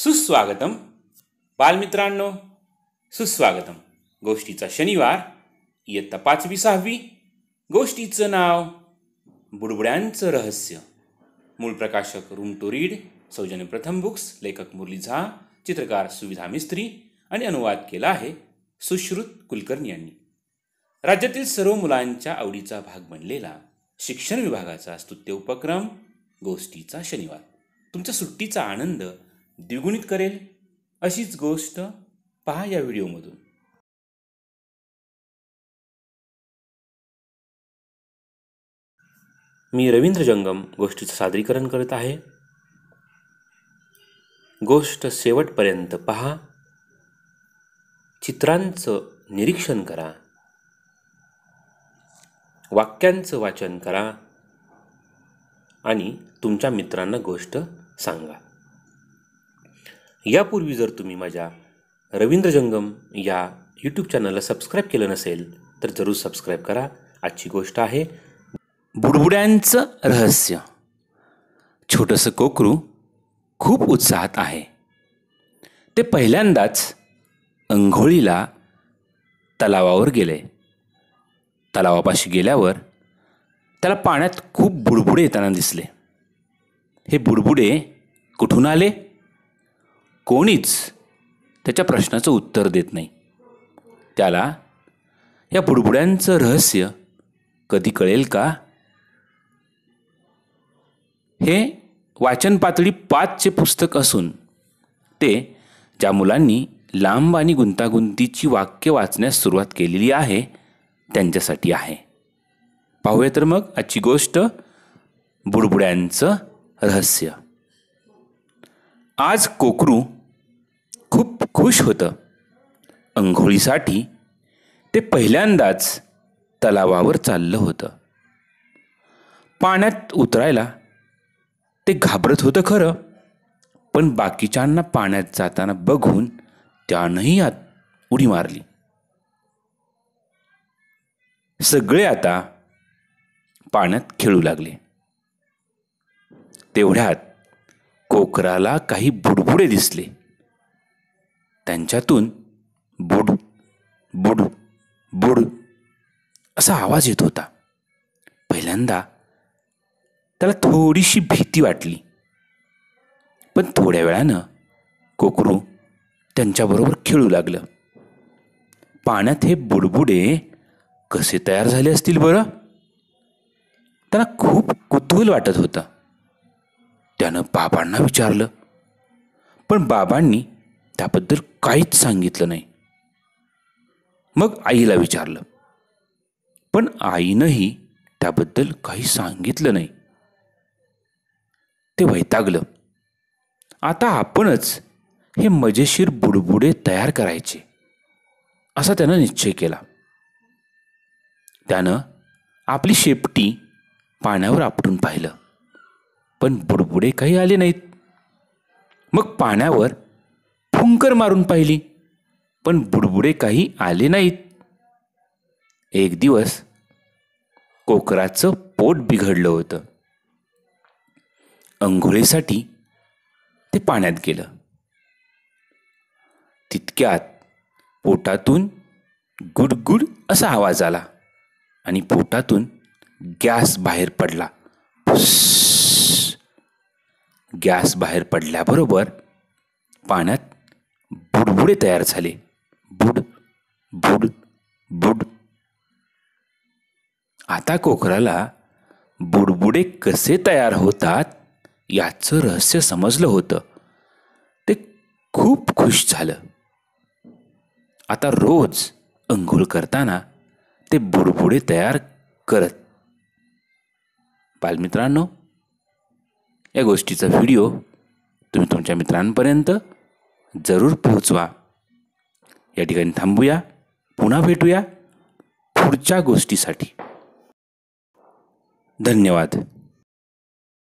सुस्वागतम बालमित्रांनो सुस्वागतम गोष्टीचा शनिवार इयत्ता पाचवी सहावी गोष्टीचं नाव बुडबुड्यांचं रहस्य मूळ प्रकाशक टू रीड सौजन्य प्रथम बुक्स लेखक मुरली झा चित्रकार सुविधा मिस्त्री आणि अनुवाद केला आहे सुश्रुत कुलकर्णी यांनी राज्यातील सर्व मुलांच्या आवडीचा भाग बनलेला शिक्षण विभागाचा स्तुत्य उपक्रम गोष्टीचा शनिवार तुमच्या सुट्टीचा आनंद द्विगुणित करेल अशीच गोष्ट पहा या व्हिडिओमधून मी रवींद्र जंगम गोष्टीचं सादरीकरण करत आहे गोष्ट शेवटपर्यंत पहा चित्रांचं निरीक्षण करा वाक्यांचं वाचन करा आणि तुमच्या मित्रांना गोष्ट सांगा यापूर्वी जर तुम्ही माझ्या रवींद्र जंगम या यूट्यूब चॅनलला सबस्क्राईब केलं नसेल तर जरूर सबस्क्राईब करा आजची गोष्ट आहे बुडबुड्यांचं रहस्य छोटंसं कोकरू खूप उत्साहात आहे ते पहिल्यांदाच अंघोळीला तलावावर गेले तलावापाशी गेल्यावर त्याला पाण्यात खूप बुडबुडे येताना दिसले हे बुडबुडे कुठून आले कोणीच त्याच्या प्रश्नाचं उत्तर देत नाही त्याला या बुडबुड्यांचं रहस्य कधी कळेल का हे वाचन पातळी पाचचे पुस्तक असून ते ज्या मुलांनी लांब आणि गुंतागुंतीची वाक्य वाचण्यास सुरुवात केलेली आहे त्यांच्यासाठी आहे पाहूया तर मग आजची गोष्ट बुडबुड्यांचं रहस्य आज कोकरू खुश होतं अंघोळीसाठी ते पहिल्यांदाच तलावावर चाललं होतं पाण्यात उतरायला ते घाबरत होतं खरं पण बाकीच्यांना पाण्यात जाताना बघून त्यानंही आत उडी मारली सगळे आता पाण्यात खेळू लागले तेवढ्यात कोकराला काही बुडबुडे दिसले त्यांच्यातून बुड बुड बुड असा आवाज येत होता पहिल्यांदा त्याला थोडीशी भीती वाटली पण थोड्या वेळानं कोकरू त्यांच्याबरोबर खेळू लागलं पाण्यात हे बुडबुडे कसे तयार झाले असतील बरं त्यांना खूप कुतूहल वाटत होतं त्यानं बाबांना विचारलं पण बाबांनी त्याबद्दल काहीच सांगितलं नाही मग आईला विचारलं पण आईनंही त्याबद्दल काही सांगितलं नाही ते वैतागलं आता आपणच हे मजेशीर बुडबुडे तयार करायचे असा त्यानं निश्चय केला त्यानं आपली शेपटी पाण्यावर आपटून पाहिलं पण बुडबुडे काही आले नाहीत मग पाण्यावर फुंकर मारून पाहिली पण बुडबुडे काही आले नाहीत एक दिवस कोकराचं पोट बिघडलं होतं अंघोळीसाठी ते पाण्यात गेलं तितक्यात पोटातून गुडगुड असा आवाज आला आणि पोटातून गॅस बाहेर पडला गॅस बाहेर पडल्याबरोबर पाण्यात तयार झाले बुड बुड बुड आता कोकराला बुडबुडे कसे तयार होतात याचं रहस्य समजलं होतं ते खूप खुश झालं आता रोज अंघोळ करताना ते बुडबुडे तयार करत बालमित्रांनो या गोष्टीचा व्हिडिओ तुम्ही तुमच्या मित्रांपर्यंत जरूर पोहोचवा या ठिकाणी थांबूया पुन्हा भेटूया पुढच्या गोष्टीसाठी धन्यवाद